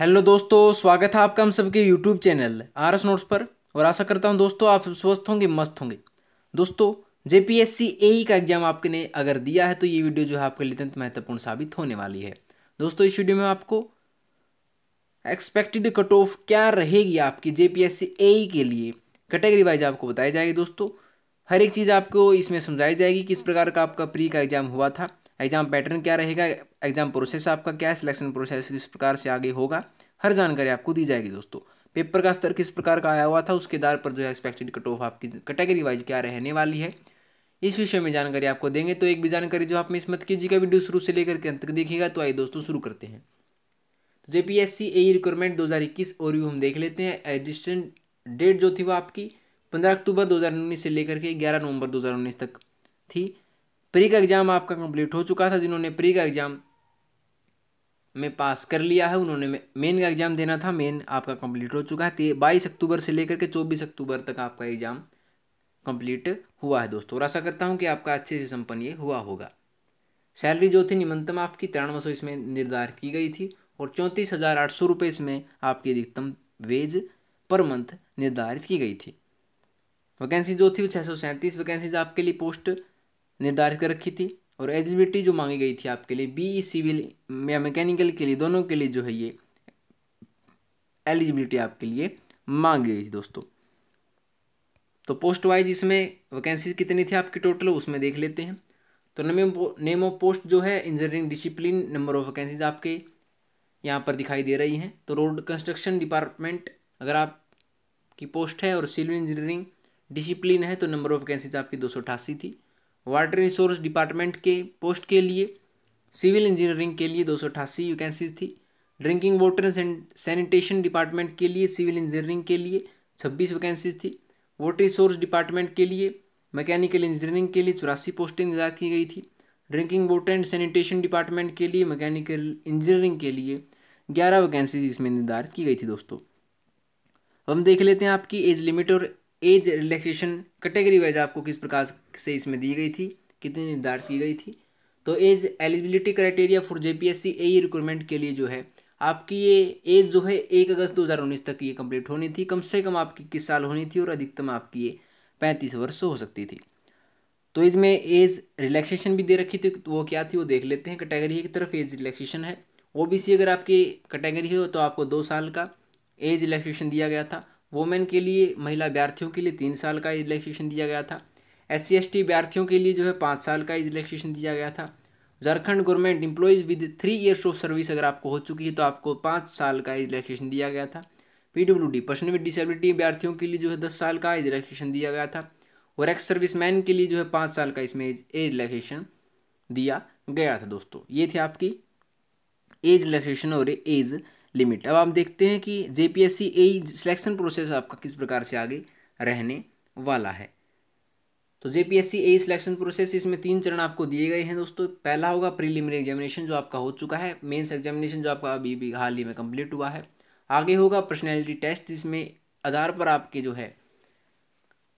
hello दोस्तों स्वागत है आपका हम सबके YouTube channel R S notes पर और आशा करता हूं दोस्तों आप स्वस्थ होंगे मस्त होंगे दोस्तों जे पी एस सी ए का एग्जाम आपने अगर दिया है तो ये वीडियो जो है आपके लिए अत्यंत महत्वपूर्ण साबित होने वाली है दोस्तों इस वीडियो में आपको एक्सपेक्टेड कट ऑफ क्या रहेगी आपकी जे पी एस सी ए के लिए कैटेगरी वाइज आपको बताई जाएगी दोस्तों हर एक चीज़ आपको इसमें समझाई जाएगी किस प्रकार का आपका प्री का एग्जाम हुआ था एग्ज़ाम पैटर्न क्या रहेगा एग्ज़ाम प्रोसेस आपका क्या है सिलेक्शन प्रोसेस किस प्रकार से आगे होगा हर जानकारी आपको दी जाएगी दोस्तों पेपर का स्तर किस प्रकार का आया हुआ था उसके आधार पर जो है एक्सपेक्टेड कट ऑफ आपकी कैटेगरी वाइज क्या रहने वाली है इस विषय में जानकारी आपको देंगे तो एक भी जानकारी जो आप मिस मत का वीडियो शुरू से लेकर के अंत तक देखिएगा तो आइए दोस्तों शुरू करते हैं तो सी ए रिक्वायरमेंट दो हज़ार इक्कीस और यू हम देख लेते हैं एडिस्टेंट डेट जो थी वो आपकी पंद्रह अक्टूबर दो हज़ार उन्नीस से लेकर के ग्यारह नवंबर दो हज़ार उन्नीस तक थी प्री का एग्ज़ाम आपका कंप्लीट हो चुका था जिन्होंने प्री का एग्ज़ाम में पास कर लिया है उन्होंने मेन का एग्ज़ाम देना था मेन आपका कंप्लीट हो चुका है बाईस अक्टूबर से लेकर के चौबीस अक्टूबर तक आपका एग्ज़ाम कंप्लीट हुआ है दोस्तों और आशा करता हूँ कि आपका अच्छे से संपन्न ये हुआ होगा सैलरी जो थी निम्नतम आपकी तिरानवे सौ इसमें निर्धारित की गई थी और चौंतीस हज़ार आठ सौ रुपये इसमें आपकी अधिकतम वेज पर मंथ निर्धारित की गई थी वैकेंसी जो थी वो छः सौ सैंतीस वैकेंसीज आपके लिए पोस्ट निर्धारित कर रखी थी और एलिजिबिलिटी जो मांगी गई थी आपके लिए बी सिविल या मैकेनिकल के लिए दोनों के लिए जो है ये एलिजिबिलिटी आपके लिए मांगी गई थी दोस्तों तो पोस्ट वाइज इसमें वैकेंसीज कितनी थी आपकी टोटल उसमें देख लेते हैं तो नेम नेम ऑफ पोस्ट जो है engineering discipline number of vacancies आपके यहाँ पर दिखाई दे रही हैं तो रोड कंस्ट्रक्शन डिपार्टमेंट अगर आप की पोस्ट है और सिविल इंजीनियरिंग डिसिप्लिन है तो नंबर ऑफ वैकेंसीज आपकी दो थी वाटर रिसोर्स डिपार्टमेंट के पोस्ट के लिए सिविल इंजीनियरिंग के लिए दो सौ अठासी वैकेंसीज थी drinking water and sanitation department के लिए सिविल इंजीनियरिंग के लिए छब्बीस वैकेंसीज थी वाटर रिसोर्स डिपार्टमेंट के लिए मैकेनिकल इंजीनियरिंग के लिए चौरासी पोस्टें निर्धारित की गई थी drinking water and sanitation department के लिए मैकेनिकल इंजीनियरिंग के लिए ग्यारह वैकेंसीज इसमें निर्धारित की गई थी दोस्तों हम देख लेते हैं आपकी एज लिमिट और एज रिलैक्सेशन कैटेगरी वाइज आपको किस प्रकार से इसमें दी गई थी कितनी निर्धारित की गई थी तो age eligibility criteria for JPSC A e recruitment के लिए जो है आपकी ये एज जो है एक अगस्त 2019 तक ये कंप्लीट होनी थी कम से कम आपकी किस साल होनी थी और अधिकतम आपकी ये पैंतीस वर्ष हो सकती थी तो इसमें एज रिलैक्सेशन भी दे रखी थी तो वो क्या थी वो देख लेते हैं कैटेगरी की तरफ एज रिलैक्सेशन है ओ अगर आपकी कैटेगरी हो तो आपको दो साल का एज रिलैक्सेशन दिया गया था वोमेन के लिए महिला अभ्यर्थियों के लिए तीन साल का एज रिलैक्सेशन दिया गया था एस सी एस टी अभ्यर्थियों के लिए जो है पाँच साल का एज रिलैक्सेशन दिया गया था Jharkhand government employees with three years of service अगर आपको हो चुकी है तो आपको पाँच साल का एज रिलैक्सेशन दिया गया था P W D person with disability अभ्यर्थियों के लिए जो है दस साल का एज रिलैक्सेशन दिया गया था और एक्स सर्विस मैन के लिए जो है पाँच साल का इसमें एज रिलैक्सेशन दिया गया था दोस्तों ये थे आपकी एज रिलैक्सेशन और एज लिमिट अब आप देखते हैं कि जे पी एस सी ए सिलेक्शन प्रोसेस आपका किस प्रकार से आगे रहने वाला है तो जे पी एस सी ए सिलेक्शन प्रोसेस इसमें तीन चरण आपको दिए गए हैं दोस्तों पहला होगा प्रीलिमिनरी एग्जामिनेशन जो आपका हो चुका है मेंस एग्जामिनेशन जो आपका अभी भी हाल ही में कंप्लीट हुआ है आगे होगा पर्सनैलिटी टेस्ट जिसमें आधार पर आपके जो है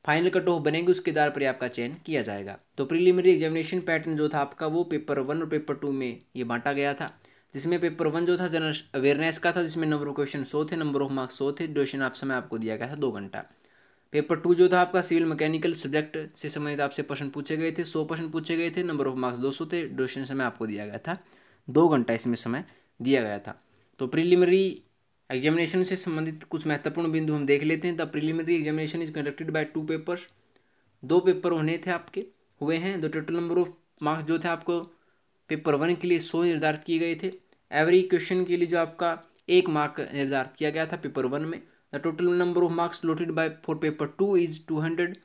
फाइनल कट ऑफ बनेंगे उसके आधार पर आपका चयन किया जाएगा तो प्रीलिमिनरी एग्जामिनेशन पैटर्न जो था आपका वो पेपर वन और पेपर टू में ये बांटा गया था जिसमें पेपर वन जो था जनरल अवेयरनेस का था जिसमें नंबर ऑफ क्वेश्चन सौ थे नंबर ऑफ मार्क्स सौ थे ड्यूरेशन आप समय आपको दिया गया था दो घंटा पेपर टू जो था आपका सिविल मैकेनिकल सब्जेक्ट से संबंधित आपसे प्रश्न पूछे गए थे सौ प्रश्न पूछे गए थे नंबर ऑफ मार्क्स दो सौ थे ड्यूरेशन समय आपको दिया गया था दो घंटा इसमें समय दिया गया था तो प्रिलिमिनरी एग्जामिनेशन से संबंधित कुछ महत्वपूर्ण बिंदु हम देख लेते हैं the preliminary examination is conducted by two papers दो पेपर होने थे आपके हुए हैं the total number of marks जो थे आपको पेपर वन के लिए सौ निर्धारित किए गए थे एवरी क्वेश्चन के लिए जो आपका एक मार्क निर्धारित किया गया था पेपर वन में the total number of marks allotted by for paper two is two hundred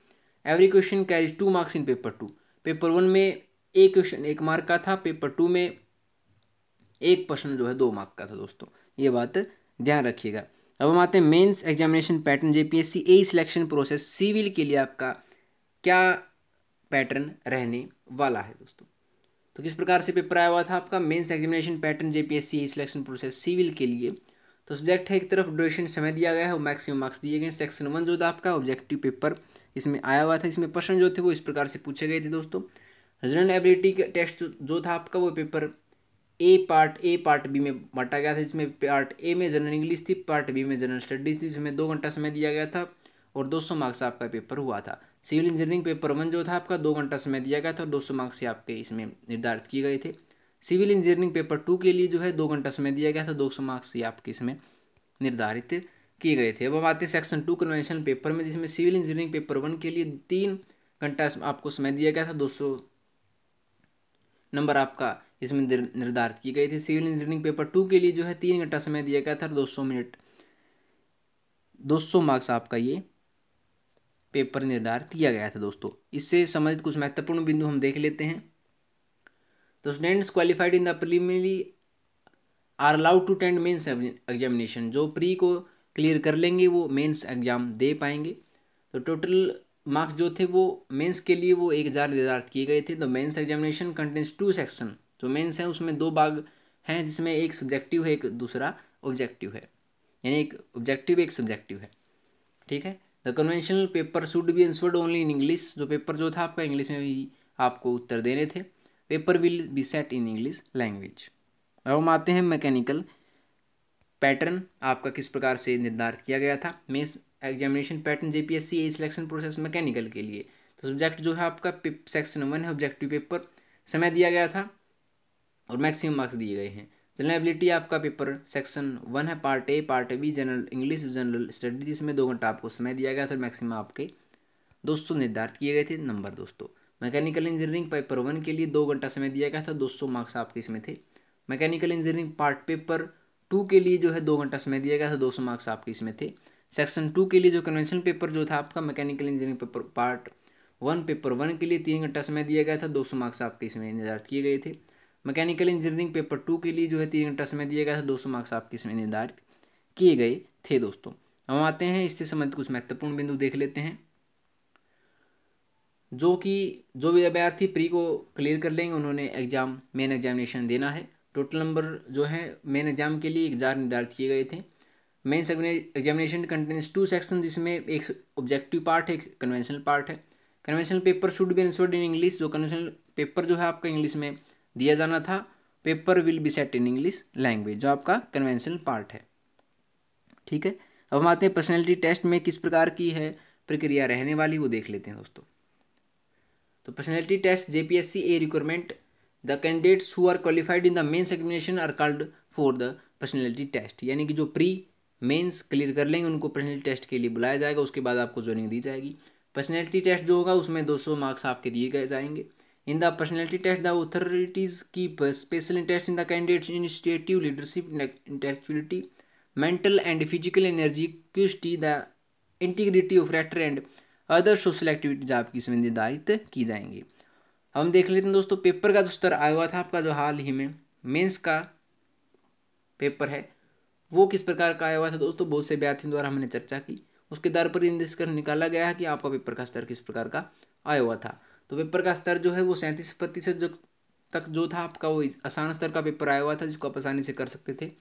every question carries two marks in paper two paper one में एक क्वेश्चन एक मार्क का था पेपर टू में एक क्वेश्चन जो है दो मार्क का था दोस्तों ये बात ध्यान रखिएगा अब हम आते हैं mains examination pattern J P S C ए सिलेक्शन प्रोसेस सिविल के लिए आपका क्या पैटर्न रहने वाला है दोस्तों तो किस प्रकार से पेपर आया हुआ था आपका mains examination pattern JPSC selection process civil के लिए तो सब्जेक्ट है एक तरफ ड्यूरेशन समय दिया गया है वो मैक्सिमम मार्क्स दिए गए सेक्शन वन जो था आपका ऑब्जेक्टिव पेपर इसमें आया हुआ था इसमें प्रश्न जो थे वो इस प्रकार से पूछे गए थे दोस्तों जनरल एबिलिटी का टेस्ट जो था आपका वो paper A part A part B में बांटा गया था जिसमें पार्ट ए में जनरल इंग्लिश थी पार्ट बी में जनरल स्टडीज थी जिसमें दो घंटा समय दिया गया था और दो मार्क्स आपका पेपर हुआ था सिविल इंजीनियरिंग पेपर वन जो था आपका दो घंटा समय दिया गया था और दो सौ मार्क्स आपके इसमें निर्धारित किए गए थे सिविल इंजीनियरिंग पेपर टू के लिए जो है दो घंटा समय दिया गया था दो सौ मार्क्स ही आपके इसमें निर्धारित किए गए थे अब हम आते हैं सेक्शन टू कन्वेंशनल पेपर में जिसमें सिविल इंजीनियरिंग पेपर वन के लिए तीन घंटा आपको समय दिया गया था दो सौ नंबर आपका इसमें निर्धारित की गई थी सिविल इंजीनियरिंग पेपर टू के लिए जो है तीन घंटा समय दिया गया था दो सौ मिनट दो सौ मार्क्स आपका ये पेपर निर्धारित किया गया था दोस्तों इससे संबंधित कुछ महत्वपूर्ण बिंदु हम देख लेते हैं तो students qualified in the preliminary are allowed to attend mains examination जो प्री को क्लियर कर लेंगे वो मेंस एग्ज़ाम दे पाएंगे तो टोटल मार्क्स जो थे वो मेंस के लिए वो एक हज़ार निर्धारित किए गए थे तो mains examination contains two section जो मेंस है उसमें दो भाग हैं जिसमें एक सब्जेक्टिव है एक दूसरा ऑब्जेक्टिव है यानी एक ऑब्जेक्टिव एक सब्जेक्टिव है ठीक है the conventional paper should be answered only in English जो पेपर जो था आपका इंग्लिश में भी आपको उत्तर देने थे paper will be set in English language अब हम आते हैं मैकेनिकल पैटर्न आपका किस प्रकार से निर्धारित किया गया था mains examination pattern JPSC a selection process mechanical के लिए तो सब्जेक्ट जो है आपका सेक्शन वन है ऑब्जेक्टिव पेपर समय दिया गया था और मैक्सिमम मार्क्स दिए गए हैं चलनेबिलिटी आपका पेपर सेक्शन वन है part A part B general English general studies इसमें दो घंटा आपको समय दिया गया था मैक्सिमम आपके दोस्तों निर्धारित किए गए थे नंबर दोस्तों मैकेनिकल इंजीनियरिंग पेपर वन के लिए दो घंटा समय दिया गया था दो सौ मार्क्स आपके इसमें थे mechanical engineering part paper two के लिए जो है दो घंटा समय दिया गया था दो सौ मार्क्स आपके इसमें थे सेक्शन टू के लिए जो कन्वेंशन पेपर जो था आपका mechanical engineering paper part one paper one के लिए तीन घंटा समय दिया गया था दो सौ मार्क्स आपके इसमें निर्धारित किए गए थे मैकेनिकल इंजीनियरिंग पेपर टू के लिए जो है तीन घंटा समय दिया गया था दो सौ मार्क्स आपके इसमें निर्धारित किए गए थे दोस्तों हम आते हैं इससे संबंधित कुछ महत्वपूर्ण बिंदु देख लेते हैं जो कि जो भी विद्यार्थी प्री को क्लियर कर लेंगे उन्होंने एग्जाम मेन एग्जामिनेशन देना है टोटल नंबर जो है मेन एग्जाम के लिए एग्जाम निर्धारित किए गए थे main examination contains two section जिसमें एक ऑब्जेक्टिव पार्ट है एक कन्वेंशनल पार्ट है conventional paper should be answered in English जो कन्वेंशनल पेपर जो है आपका इंग्लिश में दिया जाना था paper will be set in English language जो आपका कन्वेंशनल पार्ट है ठीक है अब हम आते हैं पर्सनैलिटी टेस्ट में किस प्रकार की है प्रक्रिया रहने वाली वो देख लेते हैं दोस्तों तो personality test see a requirement the candidates who are qualified in the mains examination are called for the personality test यानी कि जो प्री मेंस क्लियर कर लेंगे उनको पर्सनैलिटी टेस्ट के लिए बुलाया जाएगा उसके बाद आपको ज्वाइनिंग दी जाएगी पर्सनैलिटी टेस्ट जो होगा उसमें 200 मार्क्स आपके दिए गए जाएंगे in the personality test the authorities की special interest in the candidate's initiative, leadership intellectuality, mental and physical energy क्यूस्टी the integrity of rater and other social activities आपकी इसमें निर्धारित की जाएंगी हम देख लेते हैं दोस्तों पेपर का जो स्तर आया हुआ था आपका जो हाल ही में मेंस का पेपर है वो किस प्रकार का आया हुआ था दोस्तों बहुत से विद्यार्थियों द्वारा हमने चर्चा की उसके दर पर इन कर निकाला गया है कि आपका पेपर का स्तर किस प्रकार का आया हुआ था तो पेपर का स्तर जो है वो सैंतीस प्रतिशत जो तक जो था आपका वो आसान स्तर का पेपर आया हुआ था जिसको आप आसानी से कर सकते थे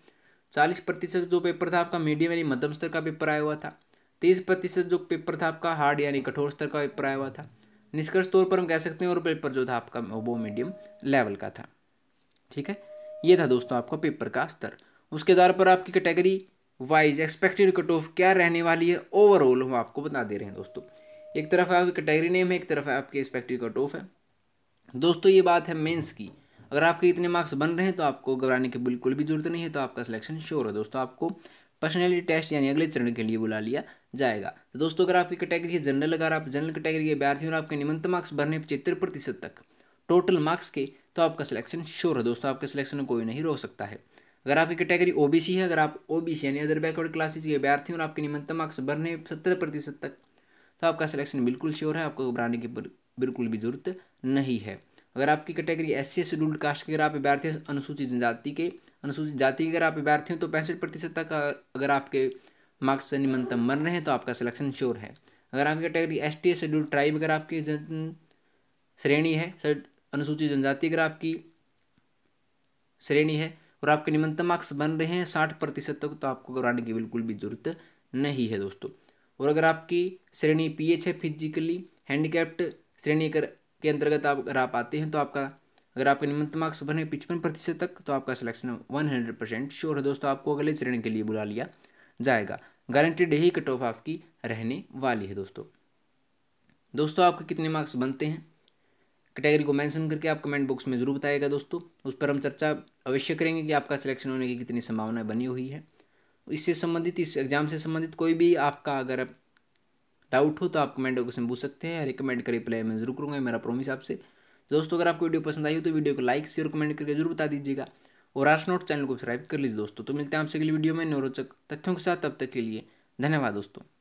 चालीस प्रतिशत जो पेपर था आपका मीडियम यानी मध्यम स्तर का पेपर आया हुआ था तीस प्रतिशत जो पेपर था आपका हार्ड यानी कठोर स्तर का पेपर आया हुआ था निष्कर्ष तौर पर हम कह सकते हैं और पेपर जो था आपका वो मीडियम लेवल का था ठीक है ये था दोस्तों आपका पेपर का स्तर उसके आधार पर आपकी category wise expected cut off क्या रहने वाली है ओवरऑल हम आपको बता दे रहे हैं दोस्तों एक तरफ है आपकी कैटेगरी नेम है एक तरफ है आपके एक्सपेक्टेड कट ऑफ है दोस्तों ये बात है मेंस की अगर आपके इतने मार्क्स बन रहे हैं तो आपको घबराने की बिल्कुल भी जरूरत नहीं है तो आपका सिलेक्शन श्योर है दोस्तों आपको पर्सनैलिटी टेस्ट यानी अगले चरण के लिए बुला लिया जाएगा तो दोस्तों अगर आपकी कैटेगरी है जनरल अगर आप जनरल कैटेगरी के अभ्यार्थी और आपके निमंत मार्क्स भरने पचहत्तर प्रतिशत तक टोटल मार्क्स के तो आपका सिलेक्शन श्योर है दोस्तों आपके सिलेक्शन कोई नहीं रोक सकता है अगर आपकी कैटेगरी ओबीसी है अगर आप ओबीसी यानी अदर बैकवर्ड क्लासेज के अभ्यार्थी और आपके निम्नतम मार्क्स भरने सत्तर प्रतिशत तक तो आपका सिलेक्शन बिल्कुल श्योर है आपको घबराने की बिल्कुल भी ज़रूरत नहीं है अगर आपकी category S C scheduled caste के अगर आप अभ्यर्थी अनुसूचित जनजाति के अनुसूचित जाति के अगर आप अभ्यर्थी हैं तो पैंसठ प्रतिशत तक अगर आपके मार्क्स निम्नतम बन रहे हैं तो आपका सिलेक्शन श्योर है अगर आपकी category S T schedule tribe अगर आपकी श्रेणी है अनुसूचित जनजाति अगर आपकी श्रेणी है और आपके निम्नतम मार्क्स बन रहे हैं साठ प्रतिशत तक तो आपको घबराने की बिल्कुल भी जरूरत नहीं है दोस्तों और अगर आपकी श्रेणी पी एच है फिजिकली हैंडीकैप्ट श्रेणी कर के अंतर्गत आप अगर आप आते हैं तो आपका अगर आपके निम्नतम मार्क्स बने पिचपन प्रतिशत तक तो आपका selection one hundred percent sure है दोस्तों आपको अगले श्रेणी के लिए बुला लिया जाएगा गारंटीड यही कट ऑफ आपकी रहने वाली है दोस्तों दोस्तों आपके कितने मार्क्स बनते हैं कैटेगरी को मेंशन करके आप कमेंट बॉक्स में ज़रूर बताइएगा दोस्तों उस पर हम चर्चा अवश्य करेंगे कि आपका सिलेक्शन होने की कितनी संभावनाएं बनी हुई है तो इससे संबंधित इस एग्ज़ाम से संबंधित कोई भी आपका अगर डाउट हो तो आप कमेंट बॉक्स में पूछ सकते हैं रिकमेंड कर रिप्लाई मैं जरूर करूँगा मेरा प्रॉमिस आपसे दोस्तों अगर आपको वीडियो पसंद आई हो तो वीडियो को लाइक शेयर कमेंट करके जरूर बता दीजिएगा और आर्स नोट चैनल को सब्सक्राइब कर लीजिए दोस्तों तो मिलते हैं आपसे अगली वीडियो में नौरोचक तथ्यों के साथ तब तक के लिए धन्यवाद दोस्तों